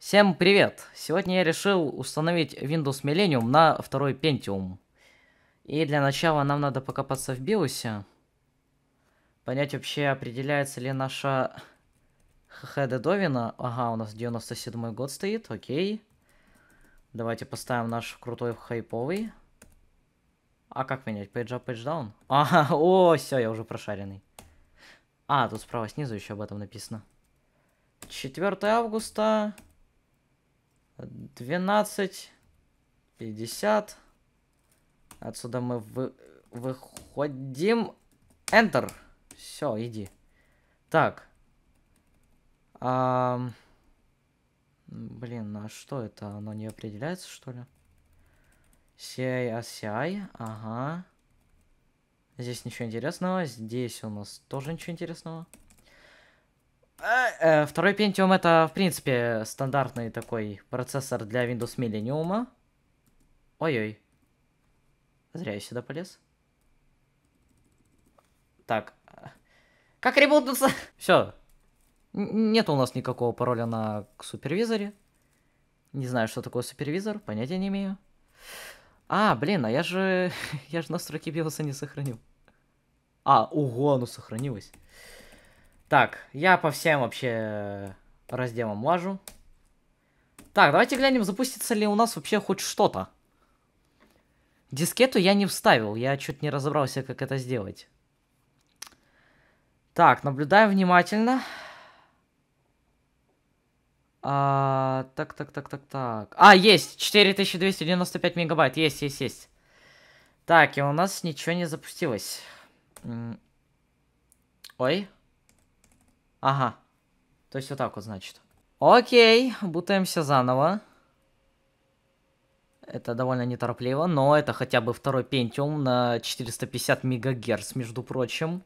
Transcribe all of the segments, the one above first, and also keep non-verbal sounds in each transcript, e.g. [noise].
Всем привет! Сегодня я решил установить Windows Millennium на второй Pentium. И для начала нам надо покопаться в BIOS. Понять вообще, определяется ли наша ХХ Дедовина. Ага, у нас 97 год стоит, окей. Давайте поставим наш крутой хайповый. А как менять? Page up, page down? [laughs] Ага, о, все, я уже прошаренный. А, тут справа снизу еще об этом написано. 4 августа 12, 50. Отсюда мы вы, выходим. Enter. Все, иди. Так. А, блин, а что это? Оно не определяется, что ли? CI, ACI. А ага. Здесь ничего интересного. Здесь у нас тоже ничего интересного. А, э, второй Pentium это, в принципе, стандартный такой процессор для Windows Millennium. Ой-ой. Зря я сюда полез. Так. Как ребутнуться? [laughs] Все. Нет у нас никакого пароля на супервизоре. Не знаю, что такое супервизор, понятия не имею. А, блин, а я же... [laughs] я же настройки биоса не сохранил. А, ого, оно сохранилось. Так, я по всем вообще э, разделам лажу. Так, давайте глянем, запустится ли у нас вообще хоть что-то. Дискету я не вставил, я чуть не разобрался, как это сделать. Так, наблюдаем внимательно. А, так, так, так, так, так. А, есть! 4295 мегабайт. Есть, есть, есть. Так, и у нас ничего не запустилось. Ой. Ага. То есть вот так вот, значит. Окей, бутаемся заново. Это довольно неторопливо, но это хотя бы второй Pentium на 450 мегагерц, между прочим.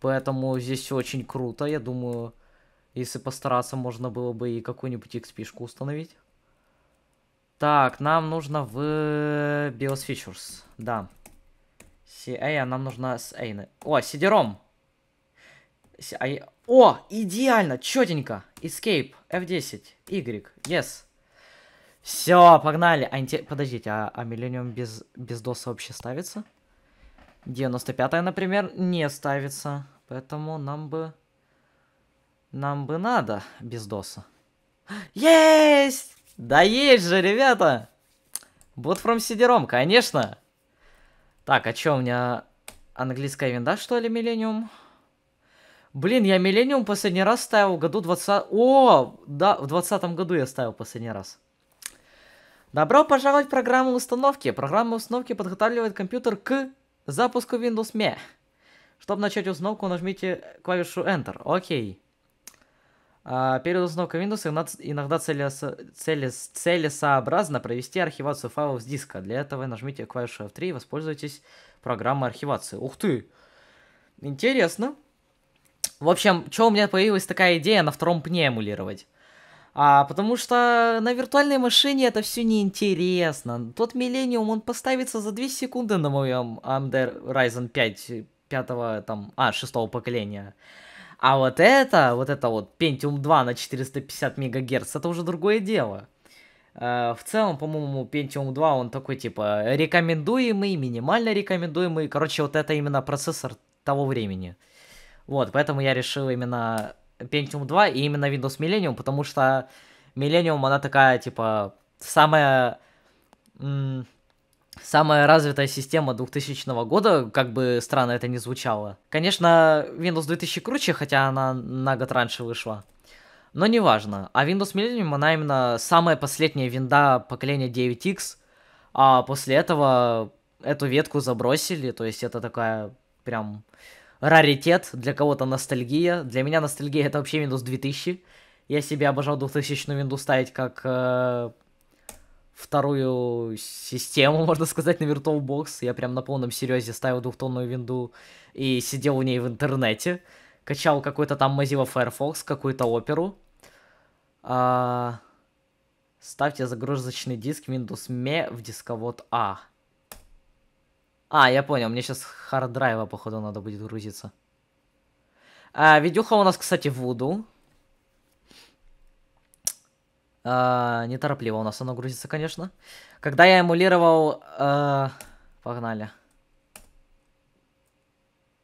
Поэтому здесь все очень круто. Я думаю, если постараться, можно было бы и какую-нибудь XP-шку установить. Так, нам нужно в BIOS Features. Да. CA, а э, нам нужно с A. О, CD-ROM. О, идеально, четенько. Escape, F10, Y, yes. Все, погнали. А Подождите, а, а Millennium без, без доса вообще ставится? 95-я, например, не ставится. Поэтому нам бы... Нам бы надо без доса. Есть! Да есть же, ребята! Bot from CD-ROM, конечно! Так, а чё, у меня английская винда, что ли, Millennium? Блин, я Миллениум последний раз ставил в году 20... О, да, в 20 году я ставил последний раз. Добро пожаловать в программу установки. Программа установки подготавливает компьютер к запуску Windows ME. Чтобы начать установку, нажмите клавишу Enter. Окей. А перед установкой Windows иногда, целесо, целес, целесообразно провести архивацию файлов с диска. Для этого нажмите клавишу F3 и воспользуйтесь программой архивации. Ух ты! Интересно. В общем, что у меня появилась такая идея на втором пне эмулировать? А, потому что на виртуальной машине это все неинтересно. Тот Millennium, он поставится за 2 секунды на моем AMD Ryzen 5, пятого там, а, шестого поколения. А вот это, вот это вот Pentium 2 на 450 мегагерц это уже другое дело. Э, в целом, по-моему, Pentium 2, он такой, типа, рекомендуемый, минимально рекомендуемый. Короче, вот это именно процессор того времени. Вот, поэтому я решил именно Pentium 2 и именно Windows Millennium, потому что Millennium, она такая, типа, самая... Самая развитая система 2000 года, как бы странно это ни звучало. Конечно, Windows 2000 круче, хотя она на год раньше вышла. Но неважно. А Windows Millennium, она именно самая последняя винда поколения 9X. А после этого эту ветку забросили, то есть это такая прям раритет, для кого-то ностальгия. Для меня ностальгия это вообще Windows 2000. Я себе обожал 2000 Windows ставить как э, вторую систему, [laughs] можно сказать, на VirtualBox. Я прям на полном серьезе ставил двухтонную винду и сидел в ней в интернете. Качал какой-то там Mozilla Firefox, какую-то оперу. А... Ставьте загрузочный диск Windows ME в дисковод А. А, я понял, мне сейчас харддрайва, походу, надо будет грузиться. А, видюха у нас, кстати, Вуду. А, неторопливо у нас оно грузится, конечно. Когда я эмулировал... А, погнали.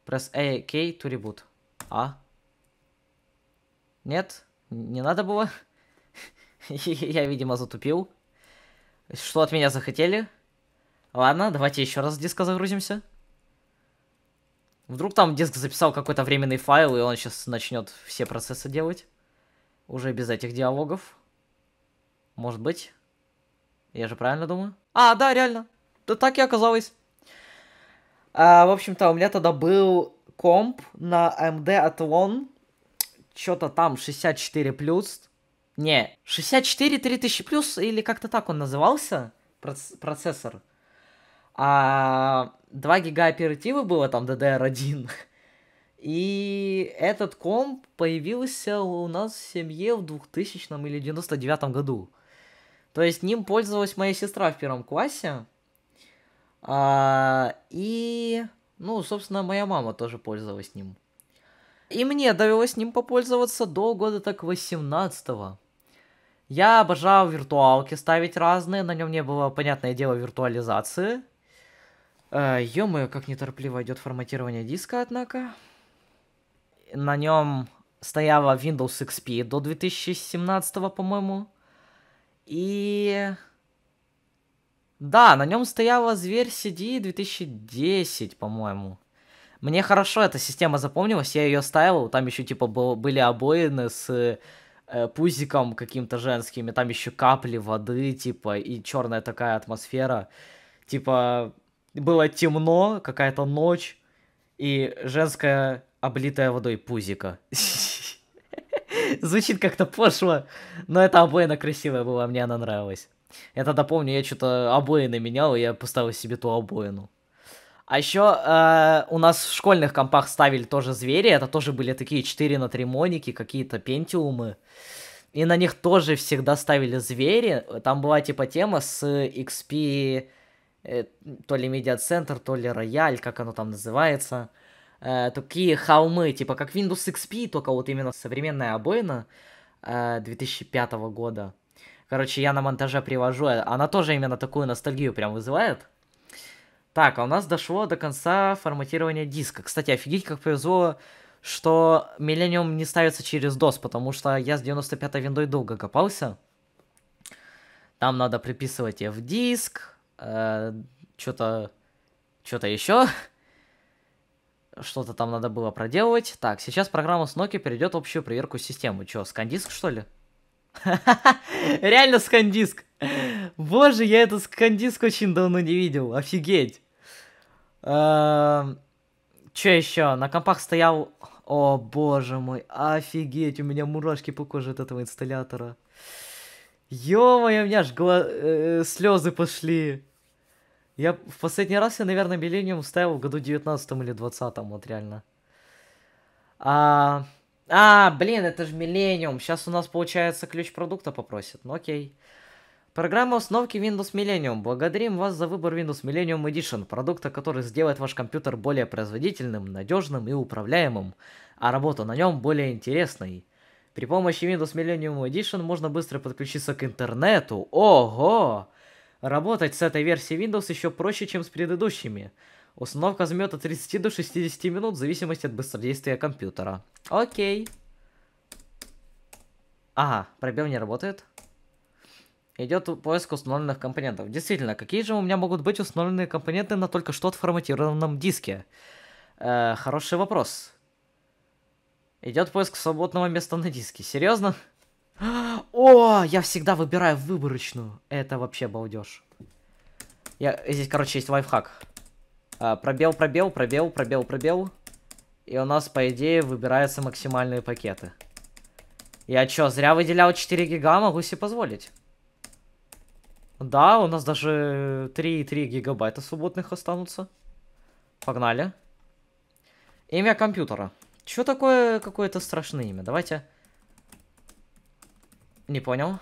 Press A, K to reboot. А? Нет? Не надо было? [laughs] Я, видимо, затупил. Что от меня захотели? Ладно, давайте еще раз с диска загрузимся. Вдруг там диск записал какой-то временный файл, и он сейчас начнет все процессы делать. Уже без этих диалогов. Может быть. Я же правильно думаю? А, да, реально. Да так и оказалось. А, в общем-то, у меня тогда был комп на AMD Athlon. Что-то там 64+. плюс. Не, 64 3000+, плюс или как-то так он назывался, процессор. А 2 гига оперативы было там DDR1. [laughs] И этот комп появился у нас в семье в 2000 или 99 году. То есть ним пользовалась моя сестра в первом классе. А, и, ну, собственно, моя мама тоже пользовалась ним. И мне довелось ним попользоваться до года так 18-го. Я обожал виртуалки ставить разные, на нем не было, понятное дело, виртуализации. Э, ё-моё, как неторопливо идет форматирование диска, однако. На нем стояла Windows XP до 2017, по-моему. И... Да, на нем стояла Зверь CD 2010, по-моему. Мне хорошо эта система запомнилась, я ее ставил, там еще типа был, были обоины с э, пузиком каким-то женским, и там еще капли воды, типа, и черная такая атмосфера. Типа, было темно, какая-то ночь, и женская облитая водой пузика. [laughs] Звучит как-то пошло, но эта обоина красивая была, мне она нравилась. Я тогда помню, я что-то обоины менял, и я поставил себе ту обоину. А еще э, у нас в школьных компах ставили тоже звери, это тоже были такие 4 на 3 моники, какие-то пентиумы. И на них тоже всегда ставили звери. Там была типа тема с XP Э, то ли медиа-центр, то ли рояль, как оно там называется. Э, такие холмы, типа как Windows XP, только вот именно современная обоина э, 2005 года. Короче, я на монтаже привожу, э, она тоже именно такую ностальгию прям вызывает. Так, а у нас дошло до конца форматирования диска. Кстати, офигеть, как повезло, что Millennium не ставится через DOS, потому что я с 95-й виндой долго копался. Там надо приписывать F-диск, Э, что-то что-то еще. [laughs] Что-то там надо было проделывать. Так, сейчас программа с Nokia перейдет в общую проверку системы. Че, скандиск, что ли? [laughs] Реально скандиск. Боже, я этот скандиск очень давно не видел. Офигеть. Эм, Че еще? На компах стоял... О, боже мой, офигеть, у меня мурашки по коже от этого инсталлятора. Ё-моё, у меня аж гла... Э, э, слезы пошли. Я в последний раз я, наверное, Millennium ставил в году 19 или 20 вот реально. А, а, блин, это же Millennium. Сейчас у нас, получается, ключ продукта попросит. Ну окей. Программа установки Windows Millennium. Благодарим вас за выбор Windows Millennium Edition, продукта, который сделает ваш компьютер более производительным, надежным и управляемым, а работу на нем более интересной. При помощи Windows Millennium Edition можно быстро подключиться к интернету. Ого! Работать с этой версией Windows еще проще, чем с предыдущими. Установка займет от 30 до 60 минут в зависимости от быстродействия компьютера. Окей. Ага, пробел не работает. Идет поиск установленных компонентов. Действительно, какие же у меня могут быть установленные компоненты на только что отформатированном диске? Э, хороший вопрос. Идет поиск свободного места на диске. Серьезно? Серьезно? О, я всегда выбираю выборочную. Это вообще балдеж. Я... Здесь, короче, есть лайфхак. А, пробел, пробел, пробел, пробел, пробел. И у нас, по идее, выбираются максимальные пакеты. Я чё, зря выделял 4 гига, могу себе позволить. Да, у нас даже 3,3 гигабайта свободных останутся. Погнали. Имя компьютера. Чё такое какое-то страшное имя? Давайте... Не понял.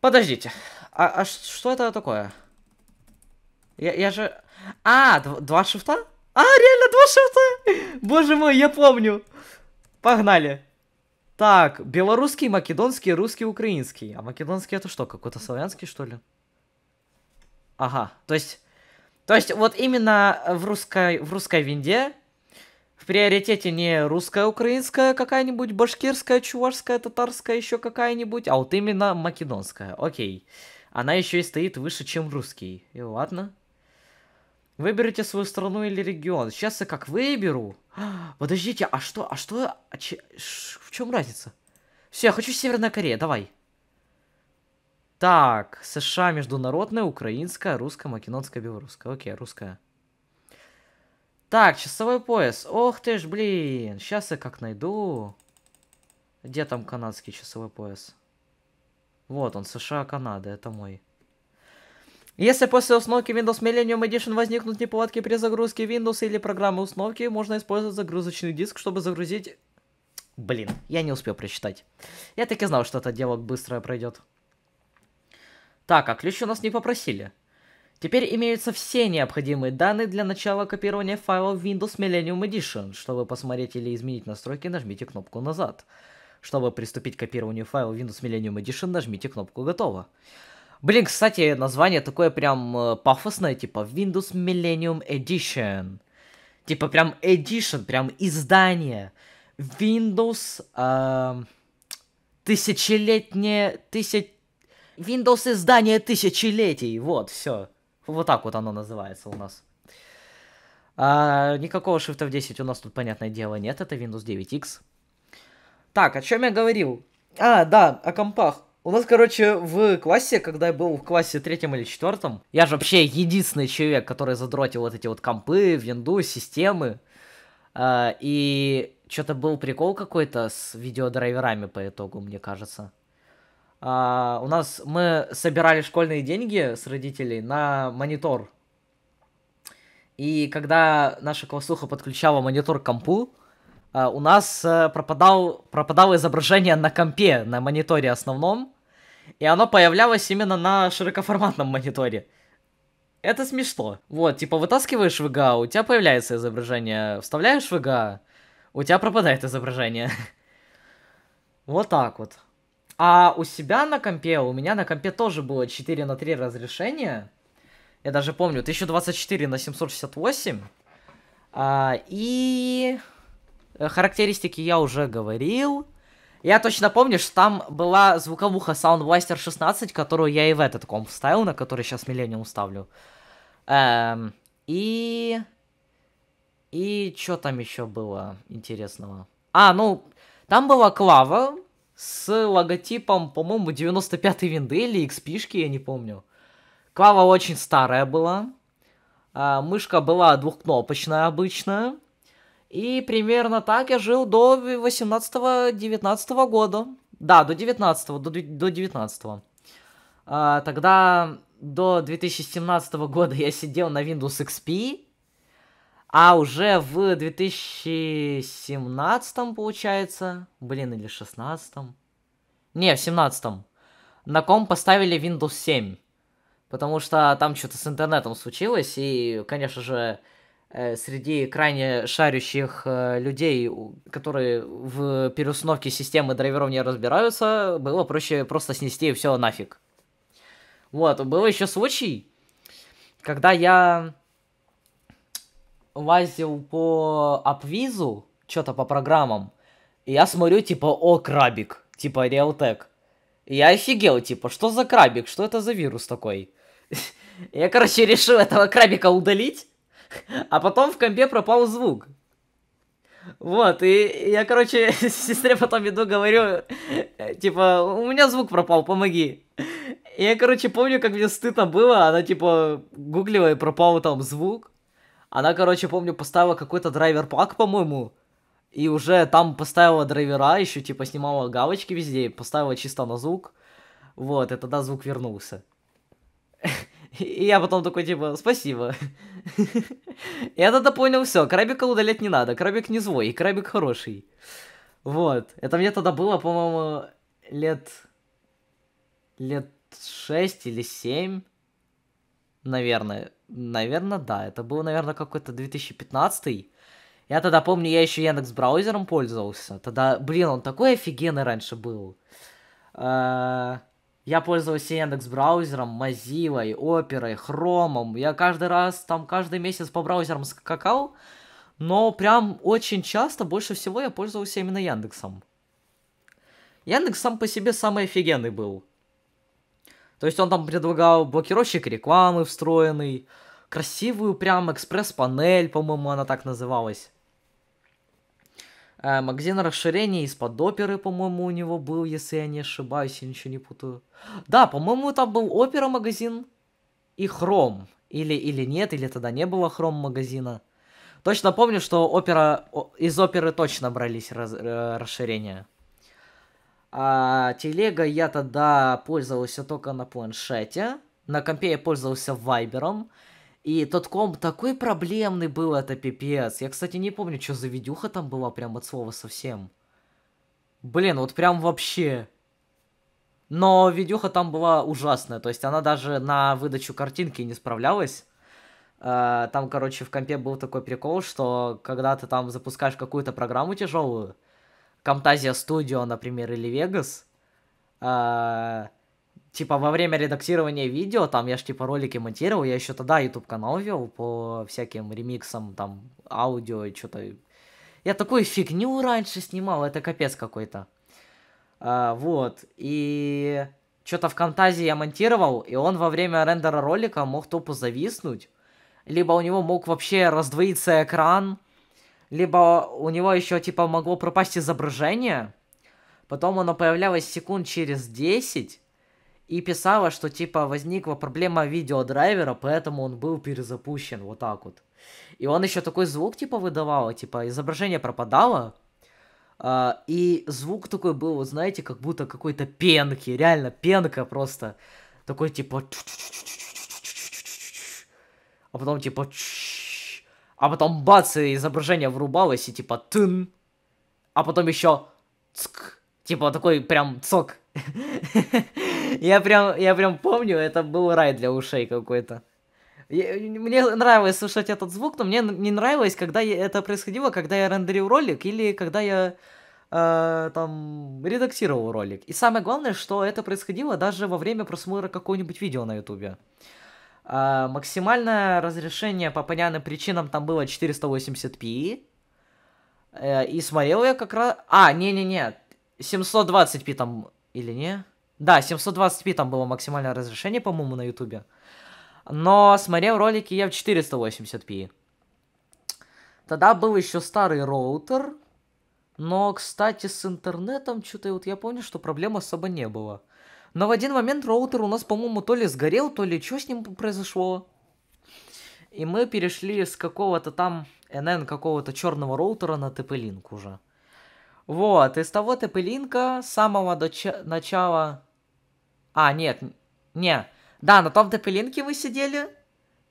Подождите. А, а что это такое? Я, я же... А, два шифта? А, реально, два шифта! [laughs] Боже мой, я помню. Погнали. Так, белорусский, македонский, русский, украинский. А македонский это что, какой-то славянский, что ли? Ага, то есть... То есть вот именно в русской, в русской винде в приоритете не русская, украинская, какая-нибудь башкирская, чувашская, татарская, еще какая-нибудь, а вот именно македонская. Окей. Она еще и стоит выше, чем русский. И ладно. Выберите свою страну или регион. Сейчас я как выберу. [gasps] Подождите, а что, а что, а че, в чем разница? Все, я хочу Северная Корея, давай. Так, США международная, украинская, русская, македонская, белорусская. Окей, русская. Так, часовой пояс. Ох ты ж, блин. Сейчас я как найду. Где там канадский часовой пояс? Вот он, США, Канада. Это мой. Если после установки Windows Millennium Edition возникнут неполадки при загрузке Windows или программы установки, можно использовать загрузочный диск, чтобы загрузить... Блин, я не успел прочитать. Я так и знал, что этот диалог быстро пройдет. Так, а ключ у нас не попросили. Теперь имеются все необходимые данные для начала копирования файла Windows Millennium Edition. Чтобы посмотреть или изменить настройки, нажмите кнопку «Назад». Чтобы приступить к копированию файла Windows Millennium Edition, нажмите кнопку «Готово». Блин, кстати, название такое прям э, пафосное, типа Windows Millennium Edition. Типа прям Edition, прям издание. Windows... Э, тысячелетнее... Тысяч... Windows издание тысячелетий, вот, все. Вот так вот оно называется у нас. А, никакого Shift F10 у нас тут, понятное дело, нет. Это Windows 9X. Так, о чем я говорил? А, да, о компах. У нас, короче, в классе, когда я был в классе третьем или четвертом, я же вообще единственный человек, который задротил вот эти вот компы, винду, системы. А, и что-то был прикол какой-то с видеодрайверами по итогу, мне кажется. А, у нас мы собирали школьные деньги с родителей на монитор. И когда наша классуха подключала монитор к компу, а, у нас э, пропадал, пропадало изображение на компе, на мониторе основном. И оно появлялось именно на широкоформатном мониторе. Это смешно. Вот, типа, вытаскиваешь VGA, у тебя появляется изображение. Вставляешь VGA, у тебя пропадает изображение. [laughs] Вот так вот. А у себя на компе, у меня на компе тоже было 4 на 3 разрешения. Я даже помню, 1024 на 768. А, и э, характеристики я уже говорил. Я точно помню, что там была звуковуха Sound Blaster 16, которую я и в этот комп вставил, на который сейчас Millennium ставлю. Эм, и... И что там еще было интересного? А, ну, там была клава, с логотипом, по-моему, 95-й винды или xp я не помню. Клава очень старая была. А, мышка была двухкнопочная обычная. И примерно так я жил до 18-19 года. Да, до 19 го до, до 19 го а, Тогда до 2017 года я сидел на Windows XP, а уже в 2017, получается, блин, или 16, не, в 17, на ком поставили Windows 7, потому что там что-то с интернетом случилось, и, конечно же, э, среди крайне шарящих э, людей, которые в переустановке системы драйверов не разбираются, было проще просто снести все нафиг. Вот, был еще случай, когда я лазил по апвизу, что-то по программам, и я смотрю, типа, о, крабик, типа, Realtek. И я офигел, типа, что за крабик, что это за вирус такой? [laughs] Я, короче, решил этого крабика удалить, а потом в компе пропал звук. Вот, и я, короче, [laughs] сестре потом иду, говорю, типа, у меня звук пропал, помоги. И я, короче, помню, как мне стыдно было, она, типа, гуглила и пропал там звук. Она, короче, помню, поставила какой-то драйвер-пак, по-моему, и уже там поставила драйвера, еще типа снимала галочки везде, поставила чисто на звук. Вот, и тогда звук вернулся. [laughs] И я потом такой, типа, спасибо. [laughs] Я тогда понял, все, крабика удалять не надо, крабик не злой, и крабик хороший. Вот, это мне тогда было, по-моему, лет... лет шесть или семь, наверное. Наверное, да. Это был, наверное, какой-то 2015 я тогда помню, я еще Яндекс браузером пользовался. Тогда, блин, он такой офигенный раньше был. Э, я пользовался Яндекс браузером, Mozilla, Оперой, Хромом. Я каждый раз, там, каждый месяц по браузерам скакал. Но прям очень часто, больше всего я пользовался именно Яндексом. Яндекс сам по себе самый офигенный был. То есть он там предлагал блокировщик рекламы встроенный, красивую прям экспресс-панель, по-моему, она так называлась. Э, магазин расширения из-под оперы, по-моему, у него был, если я не ошибаюсь, я ничего не путаю. Да, по-моему, там был опера-магазин и хром. Или, или нет, или тогда не было хром-магазина. Точно помню, что опера, из оперы точно брались раз, э, расширения. А телега я тогда пользовался только на планшете. На компе я пользовался вайбером. И тот комп такой проблемный был, это пипец. Я, кстати, не помню, что за видюха там была прям от слова совсем. Блин, вот прям вообще. Но видюха там была ужасная, то есть она даже на выдачу картинки не справлялась. А, там, короче, в компе был такой прикол, что когда ты там запускаешь какую-то программу тяжелую, Camtasia Studio, например, или Vegas, а, типа, во время редактирования видео, там, я ж, типа, ролики монтировал, я еще тогда YouTube канал вел по всяким ремиксам, там, аудио и что-то. Я такую фигню раньше снимал, это капец какой-то. А, вот, и что-то в Камтазе я монтировал, и он во время рендера ролика мог тупо зависнуть, либо у него мог вообще раздвоиться экран, либо у него еще, типа, могло пропасть изображение, потом оно появлялось секунд через 10, и писала, что типа возникла проблема видеодрайвера, поэтому он был перезапущен вот так вот. И он еще такой звук типа выдавал, типа изображение пропадало, э, и звук такой был, вот знаете, как будто какой-то пенки, реально пенка просто, такой типа, а потом типа, а потом бац, и изображение врубалось и типа тын, а потом еще цк, типа такой прям цок. Я прям, я прям помню, это был рай для ушей какой-то. Мне нравилось слушать этот звук, но мне не нравилось, когда это происходило, когда я рендерил ролик или когда я э, там редактировал ролик. И самое главное, что это происходило даже во время просмотра какого-нибудь видео на ютубе. Э, максимальное разрешение по понятным причинам там было 480p. Э, и смотрел я как раз... А, не-не-не, 720p там или не? Да, 720p там было максимальное разрешение, по-моему, на ютубе. Но смотрел ролики я в 480p. Тогда был еще старый роутер. Но, кстати, с интернетом что-то вот я помню, что проблем особо не было. Но в один момент роутер у нас, по-моему, то ли сгорел, то ли что с ним произошло. И мы перешли с какого-то там NN какого-то черного роутера на TP-Link уже. Вот, и с того TP-Link с самого начала а, нет, не. Да, на том топелинке мы сидели,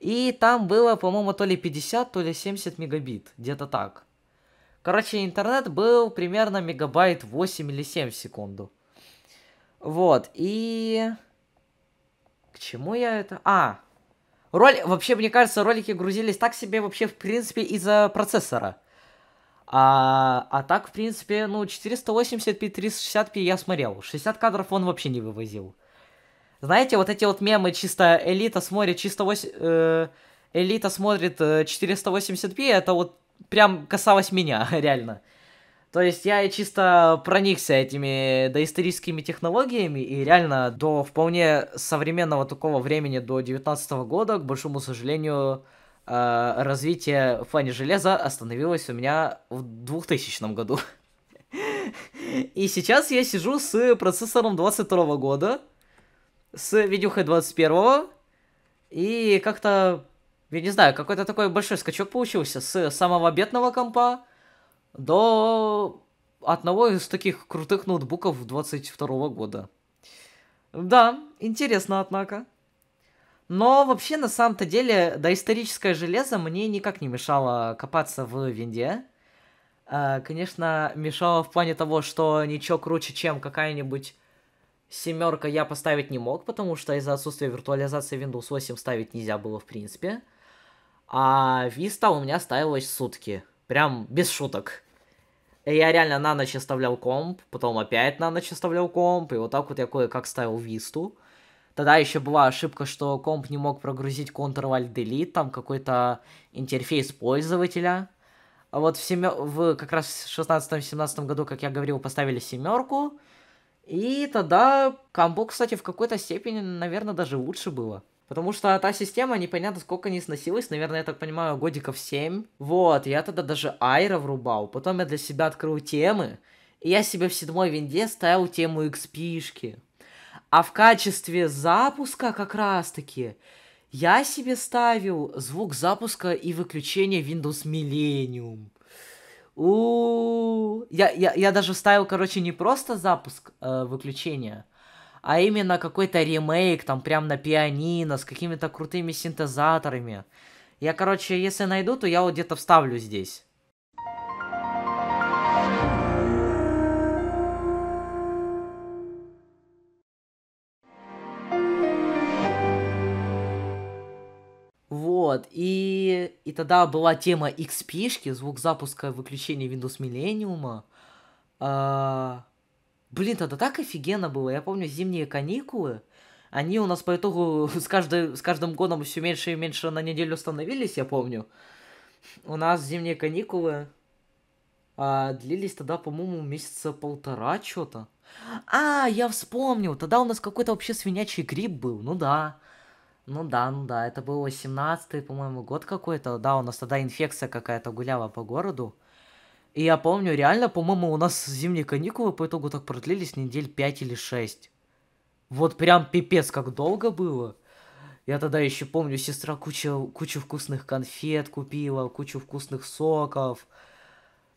и там было, по-моему, то ли 50, то ли 70 мегабит, где-то так. Короче, интернет был примерно мегабайт 8 или 7 в секунду. Вот, и... К чему я это... А, роль... Вообще, мне кажется, ролики грузились так себе вообще, в принципе, из-за процессора. А, а так, в принципе, ну, 480p, 360p я смотрел. 60 кадров он вообще не вывозил. Знаете, вот эти вот мемы чисто элита смотрит чисто 8... Э, элита смотрит 480p, э, это вот прям касалось меня, [laughs] реально. То есть я чисто проникся этими доисторическими технологиями, и реально до вполне современного такого времени, до 19 года, к большому сожалению, э, развитие в плане железа остановилось у меня в 2000 году. [laughs] И сейчас я сижу с процессором 22 года, с видюхой 21-го. И как-то, я не знаю, какой-то такой большой скачок получился с самого бедного компа до одного из таких крутых ноутбуков 22 -го года. Да, интересно, однако. Но вообще, на самом-то деле, доисторическое железо мне никак не мешало копаться в винде. Э, конечно, мешало в плане того, что ничего круче, чем какая-нибудь Семерка я поставить не мог, потому что из-за отсутствия виртуализации Windows 8 ставить нельзя было в принципе. А Vista у меня ставилась сутки. Прям без шуток. я реально на ночь оставлял комп, потом опять на ночь оставлял комп, и вот так вот я кое-как ставил Висту. Тогда еще была ошибка, что комп не мог прогрузить Ctrl-Alt-Delete, там какой-то интерфейс пользователя. А вот в, семер... в как раз в 16-17 году, как я говорил, поставили семерку, и тогда камбо, кстати, в какой-то степени, наверное, даже лучше было. Потому что та система, непонятно сколько не сносилась, наверное, я так понимаю, годиков 7. Вот, я тогда даже Айра врубал, потом я для себя открыл темы, и я себе в седьмой винде ставил тему XP-шки. А в качестве запуска как раз-таки я себе ставил звук запуска и выключения Windows Millennium у я, я, я даже ставил, короче, не просто запуск э, выключения, а именно какой-то ремейк, там, прям на пианино, с какими-то крутыми синтезаторами. Я, короче, если найду, то я вот где-то вставлю здесь. Вот, и, и тогда была тема XP-шки, звук запуска выключения Windows Millennium. А, блин, тогда так офигенно было. Я помню зимние каникулы. Они у нас по итогу с, каждой, с каждым годом все меньше и меньше на неделю становились, я помню. У нас зимние каникулы а, длились тогда, по-моему, месяца полтора что-то. А, я вспомнил, тогда у нас какой-то вообще свинячий гриб был, ну да. Да. Ну да, ну да, это был 18-й, по-моему, год какой-то. Да, у нас тогда инфекция какая-то гуляла по городу. И я помню, реально, по-моему, у нас зимние каникулы по итогу так продлились недель 5 или 6. Вот прям пипец, как долго было. Я тогда еще помню, сестра кучу, кучу вкусных конфет купила, кучу вкусных соков.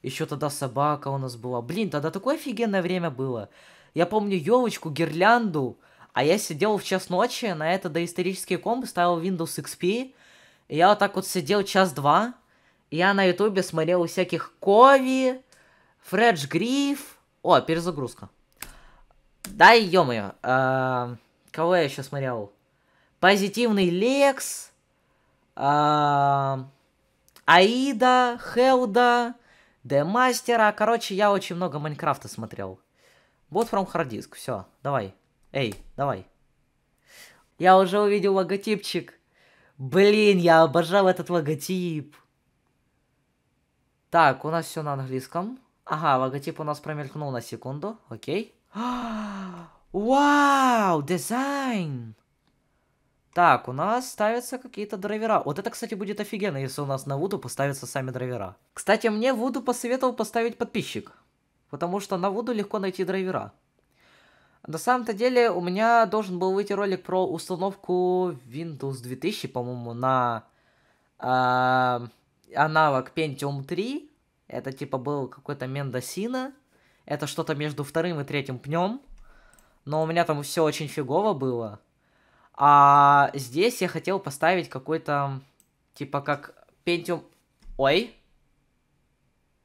Еще тогда собака у нас была. Блин, тогда такое офигенное время было. Я помню елочку, гирлянду. А я сидел в час ночи, на это доисторический комп ставил Windows XP, и я вот так вот сидел час-два, я на ютубе смотрел всяких Кови, Фредж Гриф, о, перезагрузка. Да, ё-моё, а, кого я еще смотрел? Позитивный Лекс, э, Аида, Хелда, Демастера. Короче, я очень много Майнкрафта смотрел. Вот From Hard Disk. Все, давай. Эй, давай. Я уже увидел логотипчик. Блин, я обожал этот логотип. Так, у нас все на английском. Ага, логотип у нас промелькнул на секунду. Окей. [gasps] Вау, дизайн! Так, у нас ставятся какие-то драйвера. Вот это, кстати, будет офигенно, если у нас на Вуду поставятся сами драйвера. Кстати, мне Вуду посоветовал поставить подписчик. Потому что на Вуду легко найти драйвера. На самом-то деле у меня должен был выйти ролик про установку Windows 2000, по-моему, на э, аналог Pentium 3. Это типа был какой-то Мендосина. Это что-то между вторым и третьим пнем. Но у меня там все очень фигово было. А здесь я хотел поставить какой-то, типа как Pentium... Ой!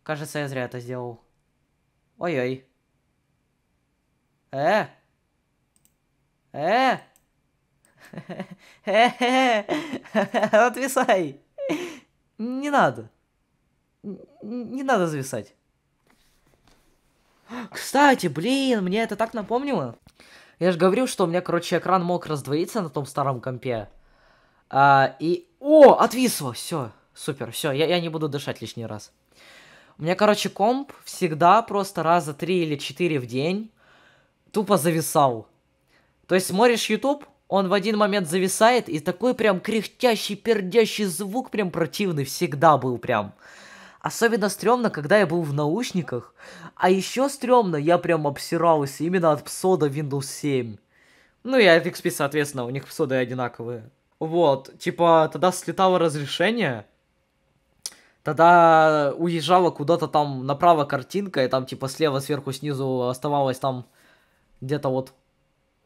Кажется, я зря это сделал. Ой-ой. Э? Э? [laughs] Отвисай! Не надо. Не надо зависать. Кстати, блин, мне это так напомнило. Я же говорил, что у меня, короче, экран мог раздвоиться на том старом компе. А, и... О, отвисло! Все, супер, все, я, я не буду дышать лишний раз. У меня, короче, комп всегда просто раза три или четыре в день тупо зависал. То есть смотришь YouTube, он в один момент зависает, и такой прям кряхтящий, пердящий звук прям противный всегда был прям. Особенно стрёмно, когда я был в наушниках. А еще стрёмно, я прям обсирался именно от псода Windows 7. Ну и от XP, соответственно, у них псоды одинаковые. Вот, типа, тогда слетало разрешение, тогда уезжала куда-то там направо картинка, и там типа слева, сверху, снизу оставалось там где-то вот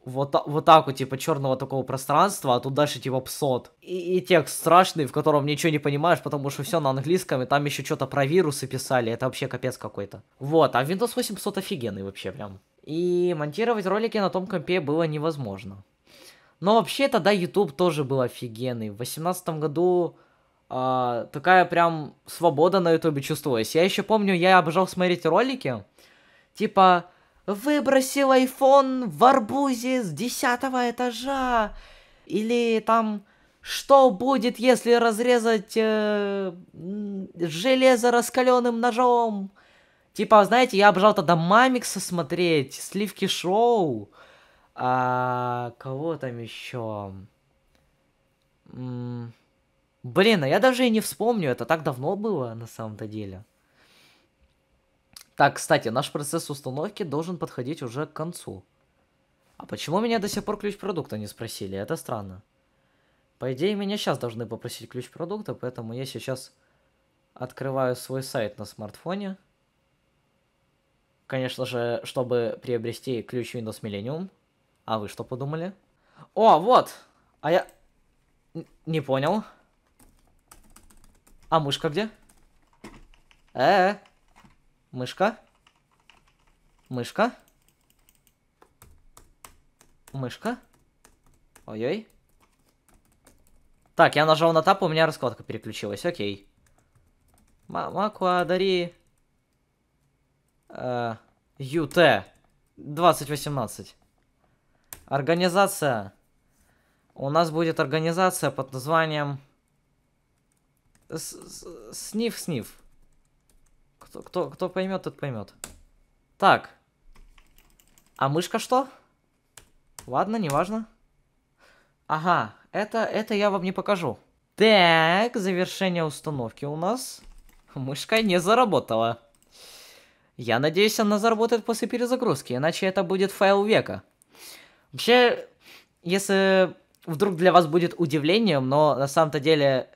вот, вот так вот, типа, черного такого пространства, а тут дальше, типа, псот. И, и текст страшный, в котором ничего не понимаешь, потому что все на английском, и там еще что-то про вирусы писали, это вообще капец какой-то. Вот, а Windows 8 псот офигенный вообще прям. И монтировать ролики на том компе было невозможно. Но вообще тогда YouTube тоже был офигенный. В 2018 году э, такая прям свобода на YouTube чувствовалась. Я еще помню, я обожал смотреть ролики, типа выбросил айфон в арбузе с десятого этажа. Или там, что будет, если разрезать э, железо раскаленным ножом? Типа, знаете, я обожал тогда Мамикса смотреть, Сливки Шоу. А кого там еще? Блин, а я даже и не вспомню, это так давно было на самом-то деле. Так, кстати, наш процесс установки должен подходить уже к концу. А почему меня до сих пор ключ продукта не спросили? Это странно. По идее, меня сейчас должны попросить ключ продукта, поэтому я сейчас открываю свой сайт на смартфоне. Конечно же, чтобы приобрести ключ Windows Millennium. А вы что подумали? О, вот! А я... не понял. А мышка где? Э-э. Мышка. Мышка. Мышка. Ой-ой. Так, я нажал на тап, у меня раскладка переключилась, окей. Макуа, дари. Э, ЮТ. 2018. Организация. У нас будет организация под названием... Сниф-сниф. Кто, кто, кто поймет, тот поймет. Так. А мышка что? Ладно, неважно. Ага, это, это я вам не покажу. Так, завершение установки у нас. Мышка не заработала. Я надеюсь, она заработает после перезагрузки, иначе это будет файл века. Вообще, если вдруг для вас будет удивлением, но на самом-то деле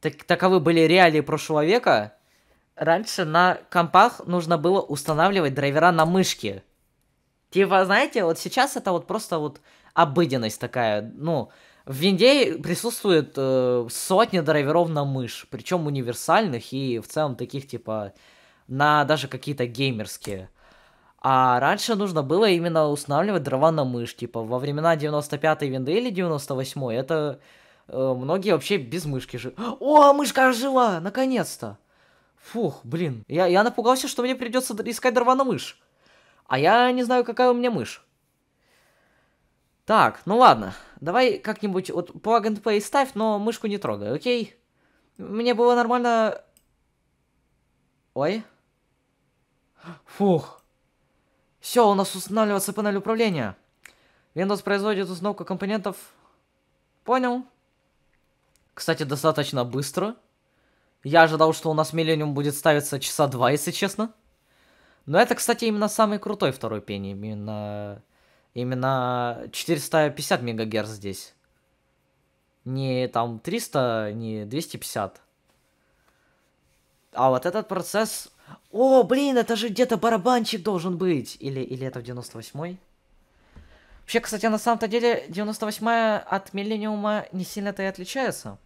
так, таковы были реалии прошлого века, раньше на компах нужно было устанавливать драйвера на мышки. Типа, знаете, вот сейчас это вот просто вот обыденность такая. Ну, в винде присутствует э, сотни драйверов на мышь, причем универсальных и в целом таких типа на даже какие-то геймерские. А раньше нужно было именно устанавливать дрова на мышь. Типа, во времена 95-й винды или 98-й это э, многие вообще без мышки жили. О, мышка жила! Наконец-то! Фух, блин, я, я напугался, что мне придется искать дрова мышь. А я не знаю, какая у меня мышь. Так, ну ладно, давай как-нибудь, вот plug and play ставь, но мышку не трогай, окей? Мне было нормально... Ой. Фух. Все, у нас устанавливается панель управления. Windows производит установку компонентов. Понял. Кстати, достаточно быстро. Я ожидал, что у нас Миллениум будет ставиться часа два, если честно. Но это, кстати, именно самый крутой второй пень. Именно, именно 450 мегагерц здесь. Не там 300, не 250. А вот этот процесс... О, блин, это же где-то барабанчик должен быть. Или, или это в 98-й? Вообще, кстати, на самом-то деле 98-я от Миллениума не сильно-то и отличается.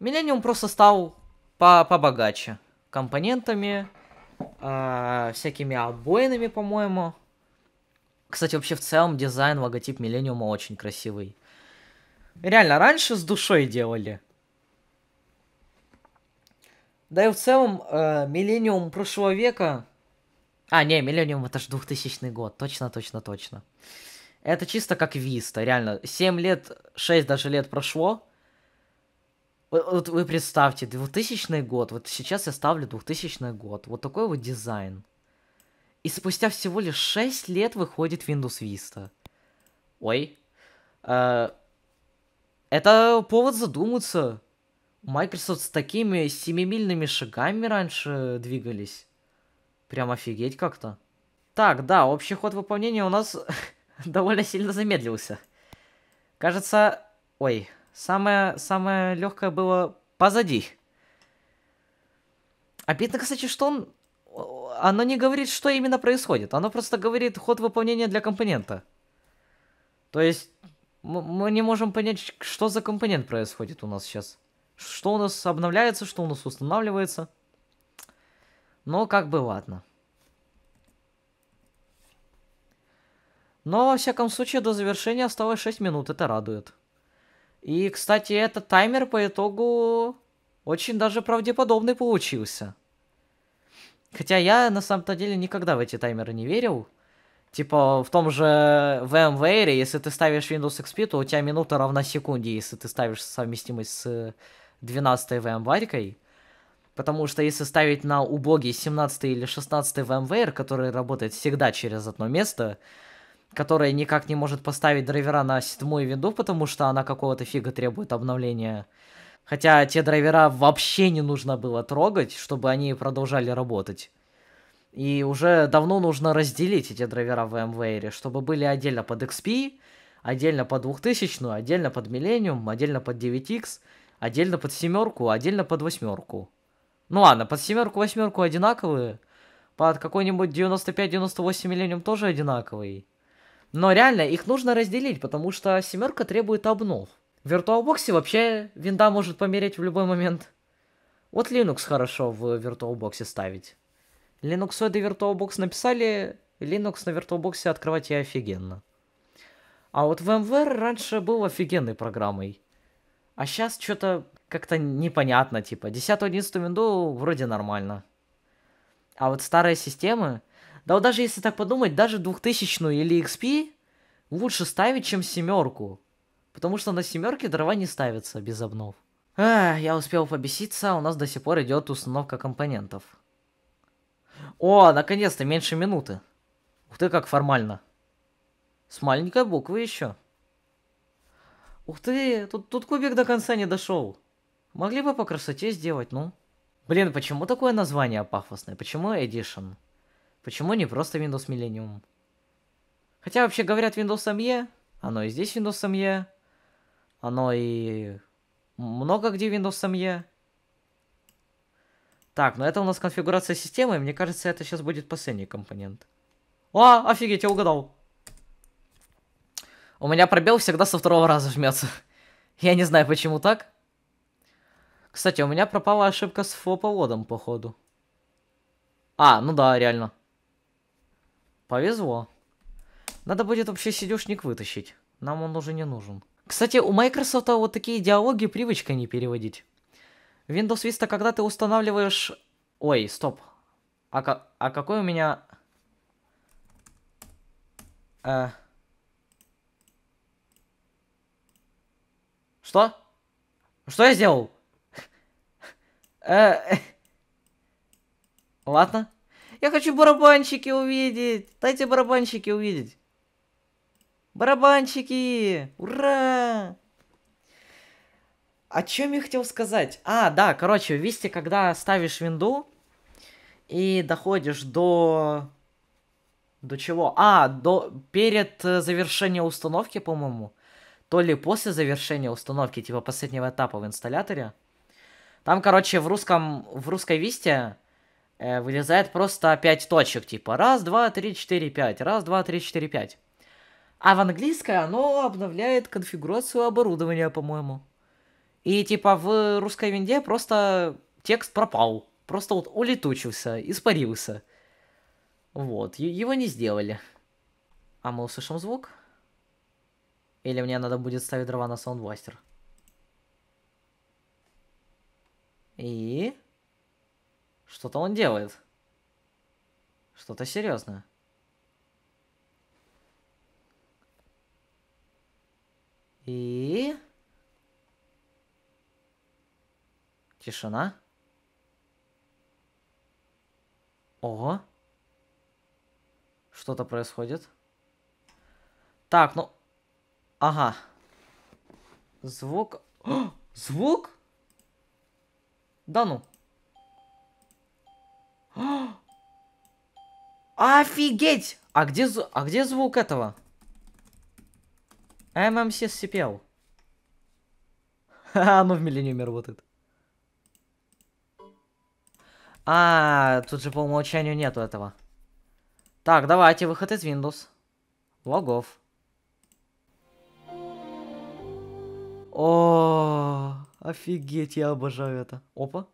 Миллениум просто стал по побогаче компонентами, э, всякими обоинами, по-моему. Кстати, вообще в целом дизайн, логотип Миллениума очень красивый. Реально, раньше с душой делали. Да и в целом, э, прошлого века... А, не, Миллениум это же 2000 год, точно, точно, точно. Это чисто как Виста, реально. 7 лет, 6 даже лет прошло, вот, вот вы представьте, 2000 год, вот сейчас я ставлю 2000 год, вот такой вот дизайн. И спустя всего лишь 6 лет выходит Windows Vista. Ой. Э, это повод задуматься. Microsoft с такими семимильными шагами раньше двигались. Прям офигеть как-то. Так, да, общий ход выполнения у нас [laughs] довольно сильно замедлился. Кажется... Ой, Самое, самое легкое было позади. Обидно, кстати, что он... Оно не говорит, что именно происходит. Оно просто говорит ход выполнения для компонента. То есть мы не можем понять, что за компонент происходит у нас сейчас. Что у нас обновляется, что у нас устанавливается. Но как бы ладно. Но, во всяком случае, до завершения осталось 6 минут, это радует. И, кстати, этот таймер по итогу очень даже правдеподобный получился. Хотя я на самом-то деле никогда в эти таймеры не верил. Типа в том же VMware, если ты ставишь Windows XP, то у тебя минута равна секунде, если ты ставишь совместимость с 12 VMware. Потому что если ставить на убогий 17 или 16 VMware, который работает всегда через одно место, которая никак не может поставить драйвера на седьмую винду, потому что она какого-то фига требует обновления. Хотя те драйвера вообще не нужно было трогать, чтобы они продолжали работать. И уже давно нужно разделить эти драйвера в VMware, чтобы были отдельно под XP, отдельно под 2000, отдельно под Millennium, отдельно под 9X, отдельно под семерку, отдельно под восьмерку. Ну ладно, под семерку, восьмерку одинаковые, под какой-нибудь 95-98 Millennium тоже одинаковый. Но реально, их нужно разделить, потому что семерка требует обнов. В VirtualBox вообще винда может помереть в любой момент. Вот Linux хорошо в VirtualBox ставить. Linuxоиды VirtualBox написали, Linux на VirtualBox открывать я офигенно. А вот VMware раньше был офигенной программой. А сейчас что-то как-то непонятно, типа. 10-11 винду вроде нормально. А вот старые системы, да вот даже если так подумать, даже двухтысячную или XP лучше ставить, чем семерку. Потому что на семерке дрова не ставятся без обнов. Эх, я успел побеситься, у нас до сих пор идет установка компонентов. О, наконец-то, меньше минуты. Ух ты, как формально. С маленькой буквы еще. Ух ты, тут, тут кубик до конца не дошел. Могли бы по красоте сделать, ну. Блин, почему такое название пафосное? Почему Edition? Почему не просто Windows Millennium? Хотя вообще говорят Windows ME, оно и здесь Windows ME, оно и много где Windows ME. Так, ну это у нас конфигурация системы, мне кажется, это сейчас будет последний компонент. О, офигеть, я угадал. У меня пробел всегда со второго раза жмется. [laughs] Я не знаю, почему так. Кстати, у меня пропала ошибка с флоповодом, походу. А, ну да, реально. Повезло. Надо будет вообще сидюшник вытащить. Нам он уже не нужен. Кстати, у Microsoft а вот такие диалоги привычка не переводить. Windows Vista, когда ты устанавливаешь... Ой, стоп. А, ко... а какой у меня... Э... Что? Что я сделал? Э, э. Ладно. Я хочу барабанщики увидеть! Дайте барабанщики увидеть! Барабанщики! Ура! О чем я хотел сказать? А, да, короче, видите, когда ставишь винду и доходишь до... До чего? А, до... перед э, завершением установки, по-моему. То ли после завершения установки, типа последнего этапа в инсталляторе. Там, короче, в русском... В русской висте э, вылезает просто 5 точек, типа раз, два, три, четыре, пять, раз, два, три, четыре, пять. А в английской оно обновляет конфигурацию оборудования, по-моему. И типа в русской винде просто текст пропал. Просто вот улетучился, испарился. Вот, его не сделали. А мы услышим звук? Или мне надо будет ставить дрова на саундбластер? И... Что-то он делает. Что-то серьезное. И... Тишина. Ого. Что-то происходит. Так, ну... Ага. Звук... О! [gasps] Звук? Да ну. А? Офигеть! А где, а где звук этого? ММС сипел. ха оно в Миллениуме работает. А, тут же по умолчанию нету этого. Так, давайте, выход из Windows. Логов. О, офигеть, я обожаю это. Опа.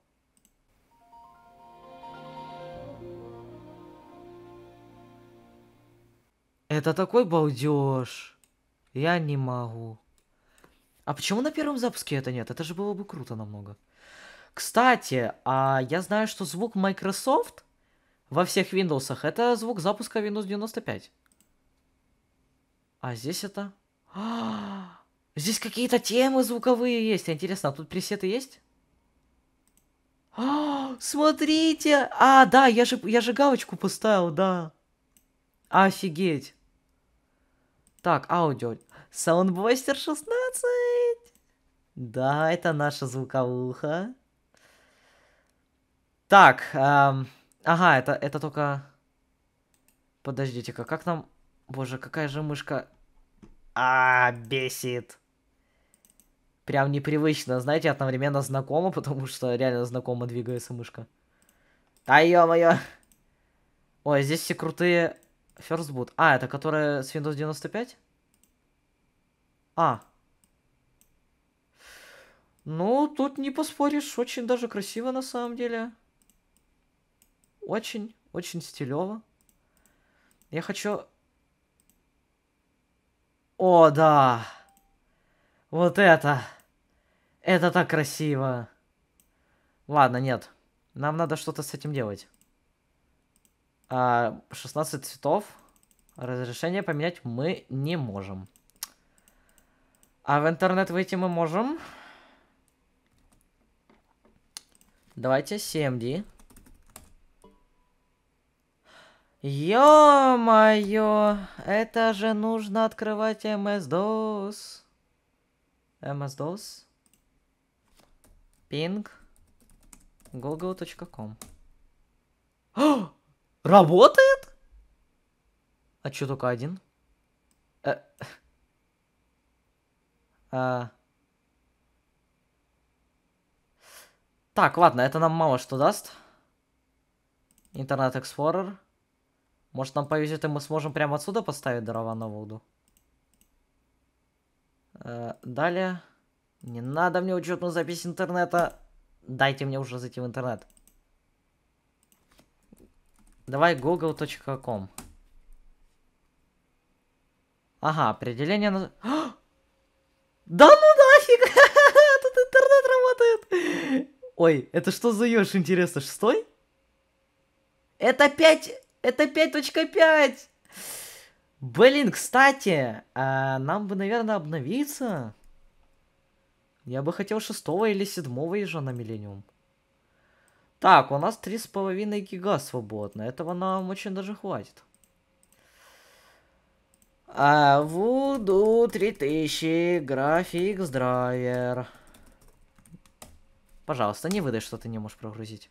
Это такой балдеж. Я не могу. А почему на первом запуске это нет? Это же было бы круто намного. Кстати, а я знаю, что звук Microsoft во всех Windows это звук запуска Windows 95. А здесь это... А, [gasps] здесь какие-то темы звуковые есть. Интересно, а тут пресеты есть? А, [gasps] смотрите! А, да, я же, я же галочку поставил, да. Офигеть. Так, аудио. Саундбостер 16! Да, это наша звуковуха. Так, эм, ага, это, это только... Подождите-ка, как нам... Боже, какая же мышка... А, бесит. Прям непривычно, знаете, одновременно знакомо, потому что реально знакомо двигается мышка. Да ё-моё! Ой, здесь все крутые First Boot. А, это которая с Windows 95? А. Ну, тут не поспоришь. Очень даже красиво на самом деле. Очень, очень стилево. Я хочу... О, да. Вот это. Это так красиво. Ладно, нет. Нам надо что-то с этим делать. А, 16 цветов. Разрешение поменять мы не можем. А в интернет выйти мы можем. Давайте CMD. Ё-моё! Это же нужно открывать MS-DOS. MS-DOS. Ping. Google.com. Работает? А чё только один? А... А... Так, ладно, это нам мало что даст. Интернет Explorer. Может нам повезет и мы сможем прямо отсюда поставить дрова на воду. А... Далее. Не надо мне учетную запись интернета. Дайте мне уже зайти в интернет. Давай google.com. Ага, определение на... [gasps] Да ну нафиг! [laughs] Тут интернет работает! Ой, это что за еж, интересно, шестой? Это 5... Это 5.5! Блин, кстати, а нам бы, наверное, обновиться. Я бы хотел шестого или седьмого ежа на Миллениум. Так, у нас 3,5 гига свободно. Этого нам очень даже хватит. А, Voodoo 3000, Graphics драйвер. Пожалуйста, не выдай, что ты не можешь прогрузить.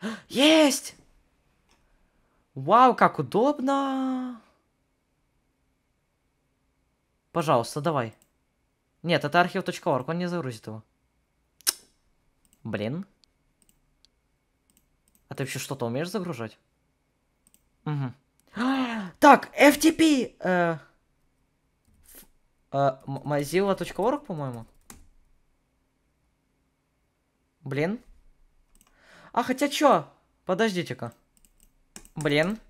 [gasps] Есть! Вау, как удобно! Пожалуйста, давай. Нет, это архив.орг, он не загрузит его. Блин. А ты вообще что-то умеешь загружать? Угу. [gasps] Так, FTP! Э, э, Mozilla.org, по-моему. Блин. А, хотя чё? Подождите-ка. Блин.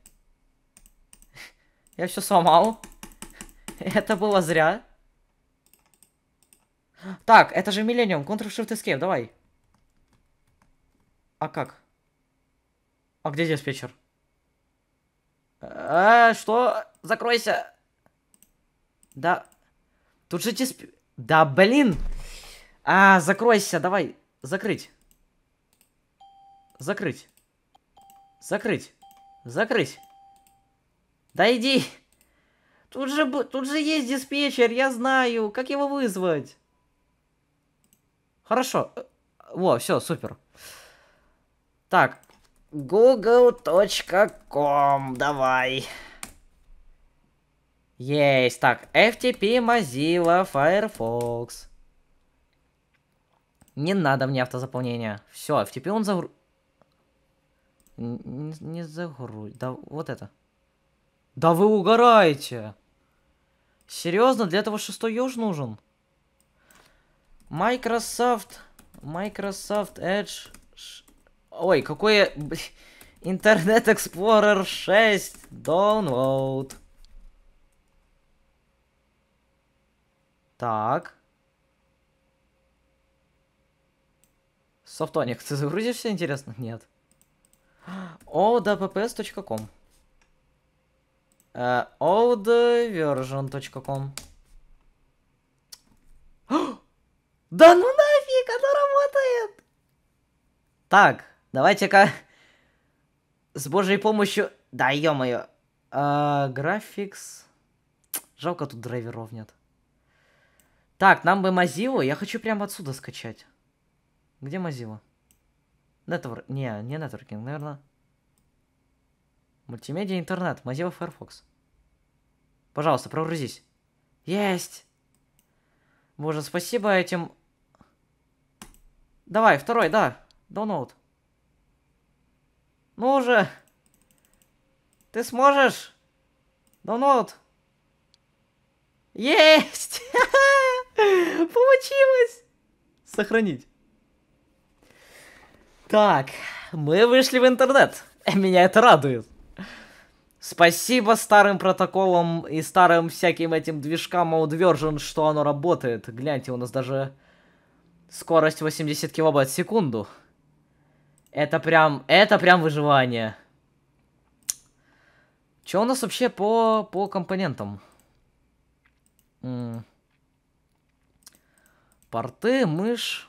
[laughs] Я все сломал. [laughs] Это было зря. Так, это же Millennium. Ctrl-Shift-Escape, давай. А как? А где диспетчер? А, э, что? Закройся. Да. Тут же дисп... Да, блин. А, закройся, давай. Закрыть. Закрыть. Закрыть. Закрыть. Да иди. Тут же, тут же есть диспетчер, я знаю. Как его вызвать? Хорошо. Э, во, все, супер. Так, google.com, давай. Есть, так, FTP, Mozilla, Firefox. Не надо мне автозаполнение. Все, FTP он загру... Не, не загру... Да, вот это. Да вы угораете! Серьезно, для этого шестой еж нужен? Microsoft, Microsoft Edge Ой, какой Интернет Explorer 6. Download. Так. Софтоник, ты загрузишься, интересно? Нет. odpps.com uh, oldversion.com Да ну нафиг, оно работает! Так. Давайте-ка с божьей помощью... Да, ё-моё. А, графикс... Жалко, тут драйверов нет. Так, нам бы Мазилу. Я хочу прямо отсюда скачать. Где Мазила? Нетвор... Не, не нетворкинг, наверное. Мультимедиа, интернет. Mozilla Firefox. Пожалуйста, прогрузись. Есть! Боже, спасибо этим... Давай, второй, да. Download. Ну же! Ты сможешь? вот. Есть! [laughs] Получилось! Сохранить. Так, мы вышли в интернет. [laughs] Меня это радует. Спасибо старым протоколам и старым всяким этим движкам Outversion, что оно работает. Гляньте, у нас даже скорость 80 килобайт в секунду. Это прям, это прям выживание. Чё у нас вообще по, по компонентам? М Порты, мышь.